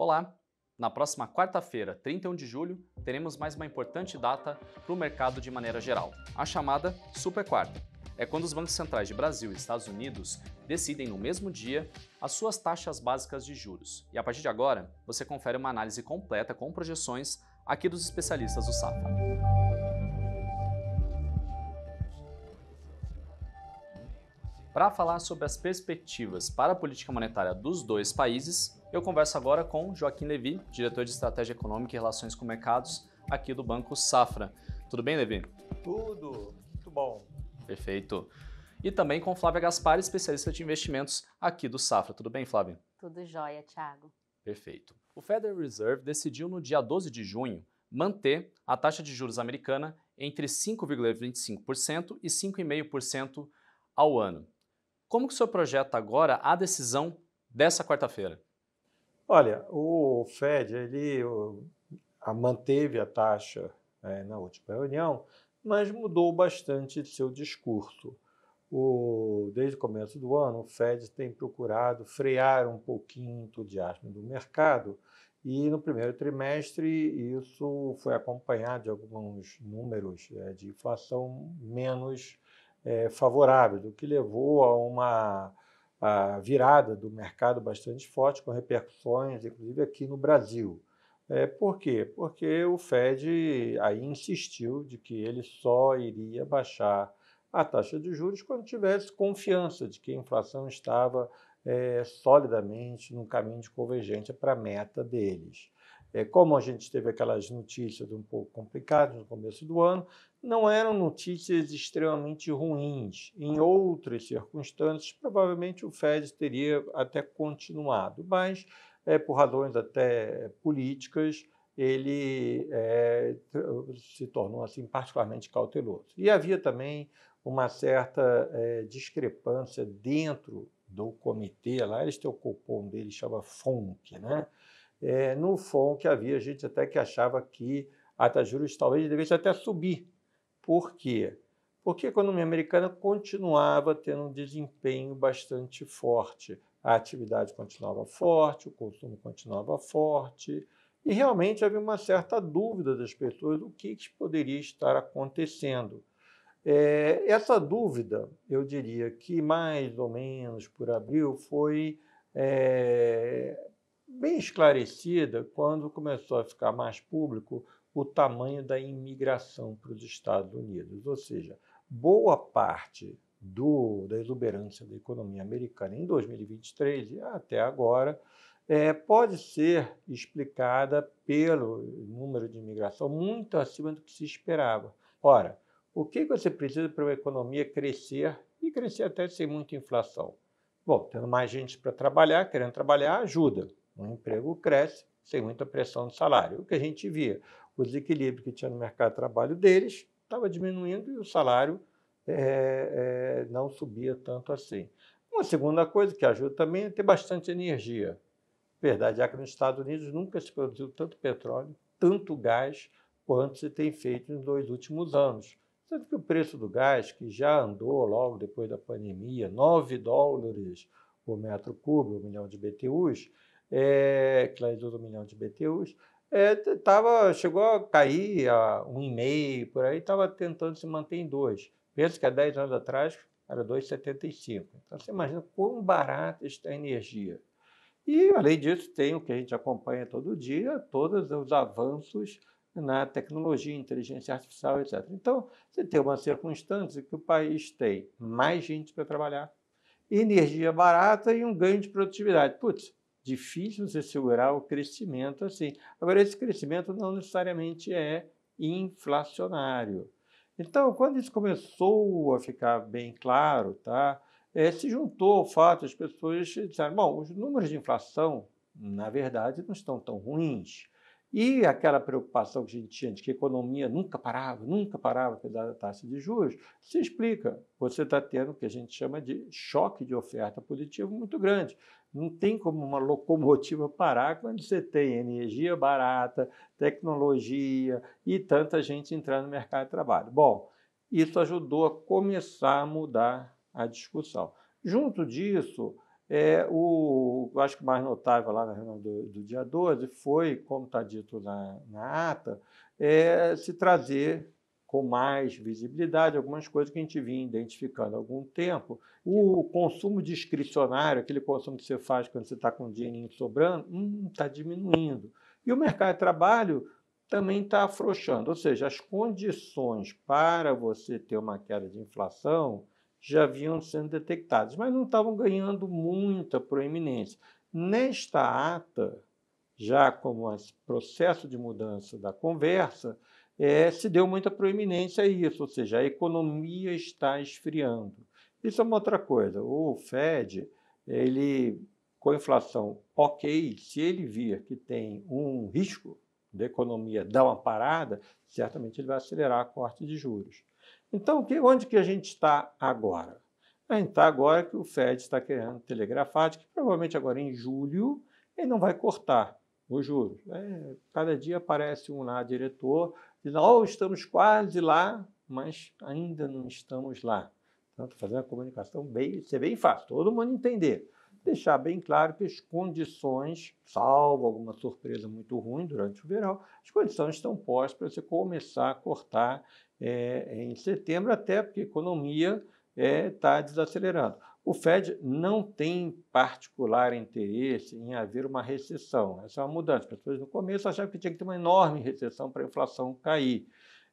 Olá! Na próxima quarta-feira, 31 de julho, teremos mais uma importante data para o mercado de maneira geral, a chamada Super Quarta. É quando os bancos centrais de Brasil e Estados Unidos decidem no mesmo dia as suas taxas básicas de juros. E a partir de agora, você confere uma análise completa com projeções aqui dos especialistas do Safra. Para falar sobre as perspectivas para a política monetária dos dois países, eu converso agora com Joaquim Levi, diretor de Estratégia Econômica e Relações com Mercados aqui do Banco Safra. Tudo bem, Levi? Tudo, muito bom. Perfeito. E também com Flávia Gaspar, especialista de investimentos aqui do Safra. Tudo bem, Flávia? Tudo jóia, Thiago. Perfeito. O Federal Reserve decidiu no dia 12 de junho manter a taxa de juros americana entre 5,25% e 5,5% ao ano. Como que o senhor projeta agora a decisão dessa quarta-feira? Olha, o Fed ele manteve a taxa é, na última reunião, mas mudou bastante seu discurso. O, desde o começo do ano, o Fed tem procurado frear um pouquinho o entusiasmo do mercado e no primeiro trimestre isso foi acompanhado de alguns números é, de inflação menos é, favoráveis, o que levou a uma a virada do mercado bastante forte, com repercussões, inclusive aqui no Brasil. É, por quê? Porque o Fed aí insistiu de que ele só iria baixar a taxa de juros quando tivesse confiança de que a inflação estava é, solidamente no caminho de convergência para a meta deles é, como a gente teve aquelas notícias um pouco complicadas no começo do ano, não eram notícias extremamente ruins. Em outras circunstâncias, provavelmente o Fed teria até continuado, mas é, por razões até políticas, ele é, se tornou assim particularmente cauteloso. E havia também uma certa é, discrepância dentro do comitê lá, eles têm o cupom dele chama FONC, né? é, no FOM que havia, a gente até que achava que a juros talvez devesse até subir. Por quê? Porque a economia americana continuava tendo um desempenho bastante forte. A atividade continuava forte, o consumo continuava forte, e realmente havia uma certa dúvida das pessoas do que, que poderia estar acontecendo. É, essa dúvida, eu diria que mais ou menos por abril, foi é, bem esclarecida quando começou a ficar mais público o tamanho da imigração para os Estados Unidos. Ou seja, boa parte do, da exuberância da economia americana em 2023 e até agora é, pode ser explicada pelo número de imigração muito acima do que se esperava. Ora, o que você precisa para uma economia crescer e crescer até sem muita inflação? Bom, tendo mais gente para trabalhar, querendo trabalhar, ajuda. O emprego cresce sem muita pressão no salário. O que a gente via, o desequilíbrio que tinha no mercado de trabalho deles estava diminuindo e o salário é, é, não subia tanto assim. Uma segunda coisa que ajuda também é ter bastante energia. Verdade é que nos Estados Unidos nunca se produziu tanto petróleo, tanto gás, quanto se tem feito nos dois últimos anos. sendo que o preço do gás, que já andou logo depois da pandemia, 9 dólares por metro cúbico, um milhão de BTUs, é, que realizou um milhão de BTUs, é, tava, chegou a cair a um e meio, por aí, estava tentando se manter em dois. Penso que há 10 anos atrás era 2,75. Então você imagina quão barata está a energia. E, além disso, tem o que a gente acompanha todo dia, todos os avanços na tecnologia, inteligência artificial, etc. Então, você tem uma circunstância que o país tem mais gente para trabalhar, energia barata e um ganho de produtividade. Putz, difícil você segurar o crescimento assim. Agora, esse crescimento não necessariamente é inflacionário. Então, quando isso começou a ficar bem claro, tá, é, se juntou ao fato as pessoas disseram, bom, os números de inflação, na verdade, não estão tão ruins. E aquela preocupação que a gente tinha de que a economia nunca parava, nunca parava apesar da taxa de juros, se explica. Você está tendo o que a gente chama de choque de oferta positivo muito grande. Não tem como uma locomotiva parar quando você tem energia barata, tecnologia e tanta gente entrando no mercado de trabalho. Bom, isso ajudou a começar a mudar a discussão. Junto disso, é, o, eu acho que o mais notável lá na reunião do, do dia 12 foi, como está dito na, na ata, é, se trazer com mais visibilidade, algumas coisas que a gente vinha identificando há algum tempo. O consumo discricionário, aquele consumo que você faz quando você está com o dinheirinho sobrando, está hum, tá diminuindo. E o mercado de trabalho também está afrouxando, ou seja, as condições para você ter uma queda de inflação já vinham sendo detectadas, mas não estavam ganhando muita proeminência. Nesta ata, já como processo de mudança da conversa, é, se deu muita proeminência a isso, ou seja, a economia está esfriando. Isso é uma outra coisa. O Fed, ele com a inflação ok, se ele vir que tem um risco da economia dar uma parada, certamente ele vai acelerar a corte de juros. Então, onde que a gente está agora? A gente está agora que o Fed está querendo telegrafar de que provavelmente agora em julho ele não vai cortar os juros. É, cada dia aparece um lá diretor oh, estamos quase lá, mas ainda não estamos lá. Então, fazer uma comunicação bem, ser é bem fácil, todo mundo entender. Deixar bem claro que as condições, salvo alguma surpresa muito ruim durante o verão, as condições estão postas para você começar a cortar é, em setembro, até porque a economia está eh, é, desacelerando. O Fed não tem particular interesse em haver uma recessão. Essa é uma mudança. As pessoas no começo achavam que tinha que ter uma enorme recessão para a inflação cair.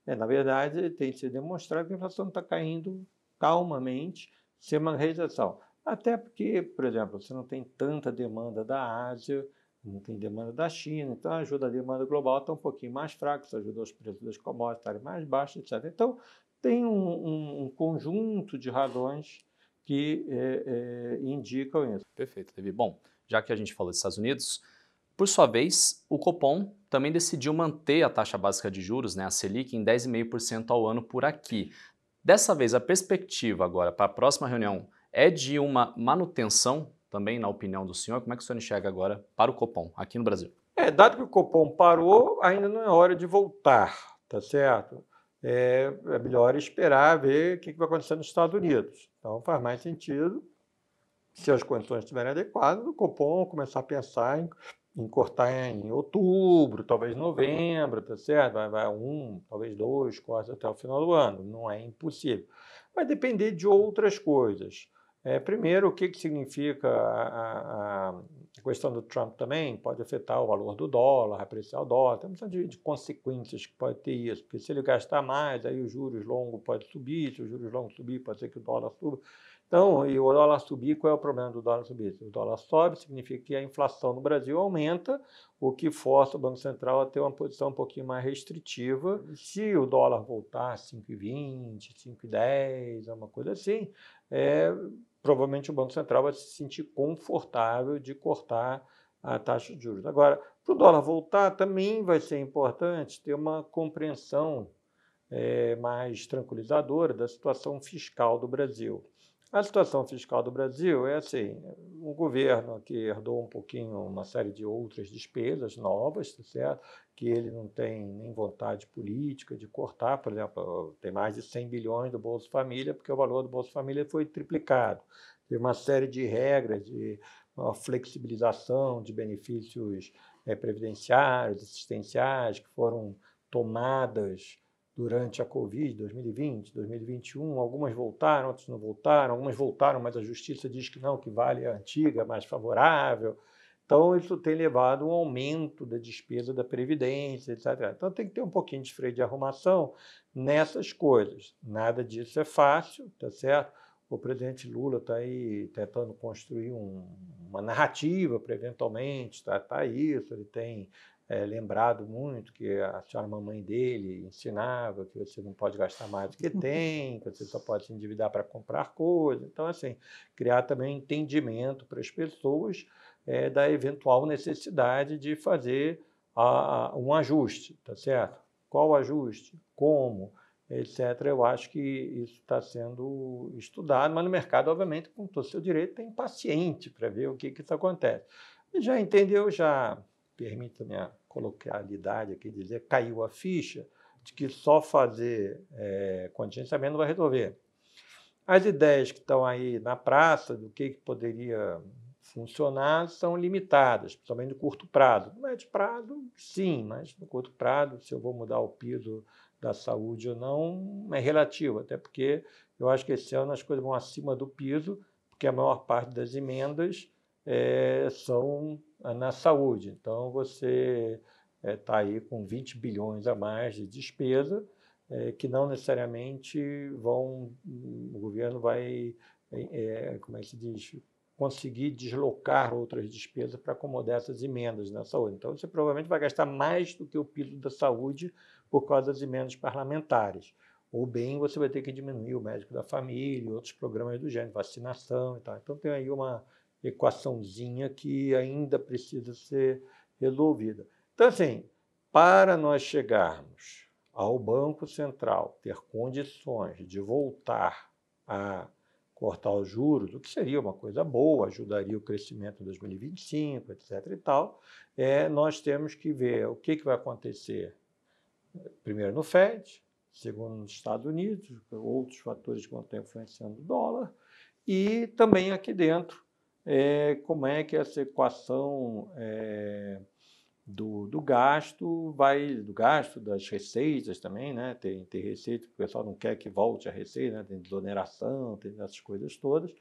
É, na verdade, tem se demonstrado que a inflação está caindo calmamente, sem uma recessão. Até porque, por exemplo, você não tem tanta demanda da Ásia, não tem demanda da China, então ajuda a demanda global está um pouquinho mais fraca, isso ajuda os preços das commodities estarem mais baixos, etc. Então, tem um, um, um conjunto de razões que é, é, indicam isso. Perfeito, Davi. Bom, já que a gente falou dos Estados Unidos, por sua vez, o Copom também decidiu manter a taxa básica de juros, né, a Selic, em 10,5% ao ano por aqui. Dessa vez, a perspectiva agora para a próxima reunião é de uma manutenção, também na opinião do senhor. Como é que o senhor enxerga agora para o Copom aqui no Brasil? É, dado que o Copom parou, ainda não é hora de voltar, tá certo? É, é melhor esperar ver o que vai acontecer nos Estados Unidos. Então faz mais sentido, se as condições estiverem adequadas, o Copom começar a pensar em, em cortar em outubro, talvez novembro, tá certo? Vai, vai um, talvez dois cortes até o final do ano. Não é impossível. Vai depender de outras coisas. É, primeiro, o que, que significa a, a, questão do Trump também? Pode afetar o valor do dólar, apreciar o dólar. Tem uma de, de consequências que pode ter isso, porque se ele gastar mais, aí os juros longos pode subir, se os juros longos subir, pode ser que o dólar suba. Então, e o dólar subir, qual é o problema do dólar subir? Se o dólar sobe, significa que a inflação no Brasil aumenta, o que força o Banco Central a ter uma posição um pouquinho mais restritiva. Se o dólar voltar a 5,20, 5,10, alguma coisa assim, é, provavelmente o Banco Central vai se sentir confortável de cortar a taxa de juros. Agora, para o dólar voltar, também vai ser importante ter uma compreensão é, mais tranquilizadora da situação fiscal do Brasil. A situação fiscal do Brasil é assim: o governo que herdou um pouquinho uma série de outras despesas novas, tá certo? que ele não tem nem vontade política de cortar, por exemplo, tem mais de 100 bilhões do Bolsa Família, porque o valor do Bolsa Família foi triplicado. Tem uma série de regras de flexibilização de benefícios é, previdenciários, assistenciais, que foram tomadas durante a Covid 2020, 2021. Algumas voltaram, outras não voltaram. Algumas voltaram, mas a justiça diz que não, que vale a antiga, mais favorável. Então, isso tem levado a um aumento da despesa da Previdência, etc. Então, tem que ter um pouquinho de freio de arrumação nessas coisas. Nada disso é fácil, tá certo? O presidente Lula está aí tentando construir um, uma narrativa para eventualmente tratar isso. Ele tem é, lembrado muito que a senhora mamãe dele ensinava que você não pode gastar mais do que tem, que você só pode se endividar para comprar coisa. Então, assim, criar também entendimento para as pessoas é, da eventual necessidade de fazer a, a, um ajuste, tá certo? Qual ajuste? Como? Etc. Eu acho que isso está sendo estudado, mas no mercado, obviamente, com todo o seu direito, tem paciente para ver o que, que isso acontece. Já entendeu, já permita-me a coloquialidade aqui dizer, caiu a ficha de que só fazer é, contingenciamento não vai resolver. As ideias que estão aí na praça do que, que poderia funcionar são limitadas, principalmente no curto prazo. No médio prazo, sim, mas no curto prazo, se eu vou mudar o piso da saúde ou não, é relativo, até porque eu acho que esse ano as coisas vão acima do piso, porque a maior parte das emendas é, são ah, na saúde. Então, você está eh, é, aí com 20 bilhões a mais de despesa, é, que não necessariamente vão, o governo vai, como é que se diz, conseguir deslocar outras despesas para acomodar essas emendas na saúde. Então, você provavelmente vai gastar mais do que o piso da saúde por causa das emendas parlamentares. Ou bem você vai ter que diminuir o médico da família, outros programas do gênero, vacinação e tal. Então, tem aí uma, equaçãozinha que ainda precisa ser resolvida. Então, assim, para nós chegarmos ao Banco Central ter condições de voltar a cortar os juros, o que seria uma coisa boa, ajudaria o crescimento em 2025, etc. e tal, é, nós temos que ver o que, que vai acontecer primeiro no Fed, segundo nos Estados Unidos, outros fatores que vão estar influenciando o dólar, e também aqui dentro é, como é que essa equação é, do, do gasto vai, do gasto das receitas também, né? Tem, tem receita, o pessoal não quer que volte a receita, né? tem desoneração, tem essas coisas todas.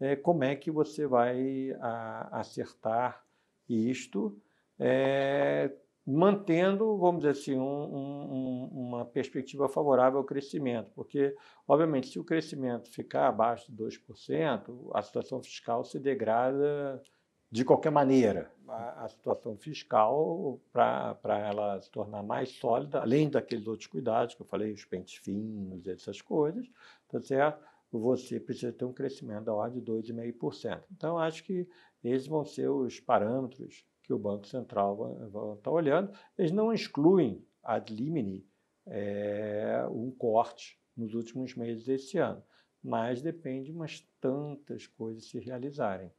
É, como é que você vai a, acertar isto? É, mantendo, vamos dizer assim, um, um, uma perspectiva favorável ao crescimento, porque, obviamente, se o crescimento ficar abaixo de 2%, a situação fiscal se degrada de qualquer maneira. A, a situação fiscal, para ela se tornar mais sólida, além daqueles outros cuidados que eu falei, os pentes finos, essas coisas, tá certo? você precisa ter um crescimento da ordem de 2,5%. Então, acho que esses vão ser os parâmetros que o Banco Central eh, vai estar tá olhando. Eles não excluem, ad limine, é, um corte nos últimos meses deste ano, mas depende umas tantas coisas se realizarem.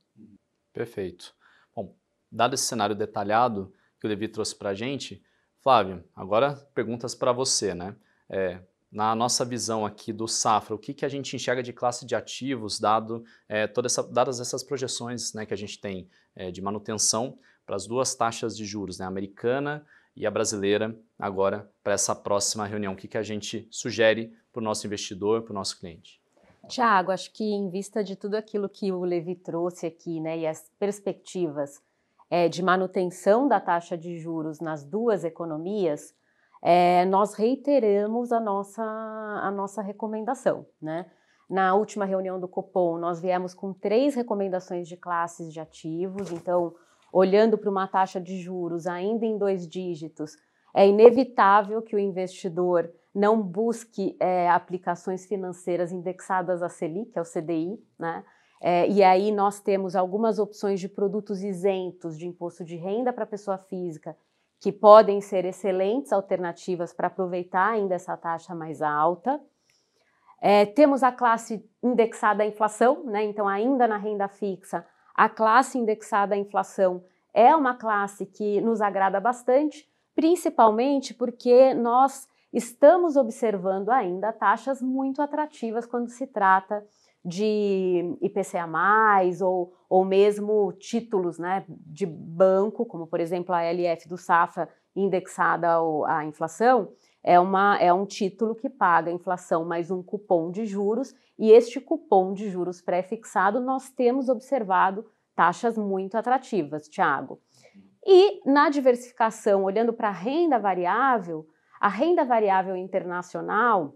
Perfeito. Bom, dado esse cenário detalhado que o Levi trouxe para a gente, Flávio, agora perguntas para você, né? É, na nossa visão aqui do Safra, o que, que a gente enxerga de classe de ativos, dado, é, toda essa, dadas essas projeções né, que a gente tem é, de manutenção, para as duas taxas de juros, né, a americana e a brasileira, agora para essa próxima reunião. O que, que a gente sugere para o nosso investidor, para o nosso cliente? Tiago, acho que em vista de tudo aquilo que o Levi trouxe aqui, né, e as perspectivas é, de manutenção da taxa de juros nas duas economias, é, nós reiteramos a nossa, a nossa recomendação. Né? Na última reunião do Copom, nós viemos com três recomendações de classes de ativos, então olhando para uma taxa de juros ainda em dois dígitos, é inevitável que o investidor não busque é, aplicações financeiras indexadas à Selic, ao é CDI, né? É, e aí nós temos algumas opções de produtos isentos de imposto de renda para pessoa física, que podem ser excelentes alternativas para aproveitar ainda essa taxa mais alta. É, temos a classe indexada à inflação, né? então ainda na renda fixa a classe indexada à inflação é uma classe que nos agrada bastante, principalmente porque nós estamos observando ainda taxas muito atrativas quando se trata de IPCA, ou, ou mesmo títulos né, de banco, como por exemplo a LF do Safa indexada à inflação, é, uma, é um título que paga a inflação mais um cupom de juros, e este cupom de juros pré-fixado nós temos observado taxas muito atrativas, Tiago. E na diversificação, olhando para a renda variável, a renda variável internacional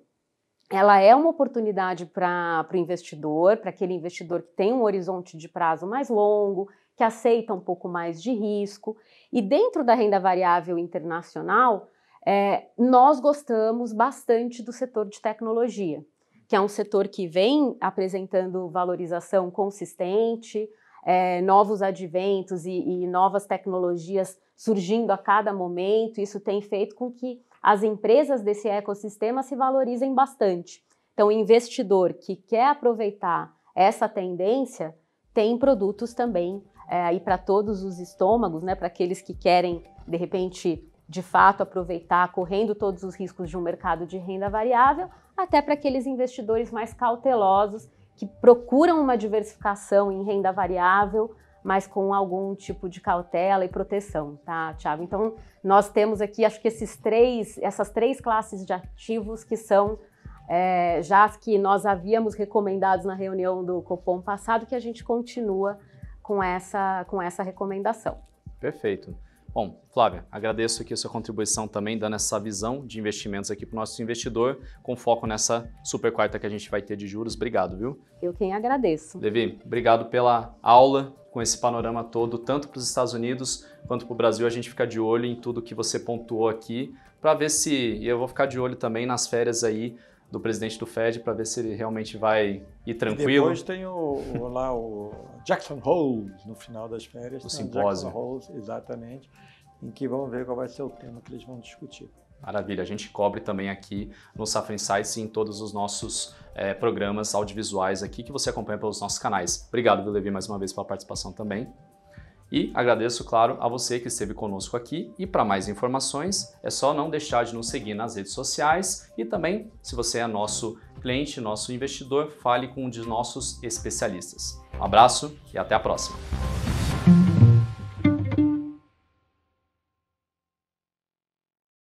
ela é uma oportunidade para o investidor, para aquele investidor que tem um horizonte de prazo mais longo, que aceita um pouco mais de risco. E dentro da renda variável internacional, é, nós gostamos bastante do setor de tecnologia, que é um setor que vem apresentando valorização consistente, é, novos adventos e, e novas tecnologias surgindo a cada momento. Isso tem feito com que as empresas desse ecossistema se valorizem bastante. Então, o investidor que quer aproveitar essa tendência tem produtos também é, aí para todos os estômagos, né? Para aqueles que querem de repente de fato aproveitar, correndo todos os riscos de um mercado de renda variável, até para aqueles investidores mais cautelosos que procuram uma diversificação em renda variável, mas com algum tipo de cautela e proteção, tá, Tiago? Então, nós temos aqui, acho que esses três, essas três classes de ativos que são é, já as que nós havíamos recomendado na reunião do Copom passado, que a gente continua com essa, com essa recomendação. Perfeito. Bom, Flávia, agradeço aqui a sua contribuição também, dando essa visão de investimentos aqui para o nosso investidor, com foco nessa super quarta que a gente vai ter de juros. Obrigado, viu? Eu quem agradeço. Levi, obrigado pela aula, com esse panorama todo, tanto para os Estados Unidos quanto para o Brasil. A gente fica de olho em tudo que você pontuou aqui, para ver se. E eu vou ficar de olho também nas férias aí do presidente do Fed para ver se ele realmente vai ir tranquilo. E depois tem o, o lá o Jackson Hole no final das férias. O simpósio. Jackson Hole, exatamente, em que vamos ver qual vai ser o tema que eles vão discutir. Maravilha, a gente cobre também aqui no Safra Insights e em todos os nossos é, programas audiovisuais aqui que você acompanha pelos nossos canais. Obrigado, Vilevi, mais uma vez pela participação também. E agradeço, claro, a você que esteve conosco aqui. E para mais informações, é só não deixar de nos seguir nas redes sociais e também, se você é nosso cliente, nosso investidor, fale com um de nossos especialistas. Um abraço e até a próxima!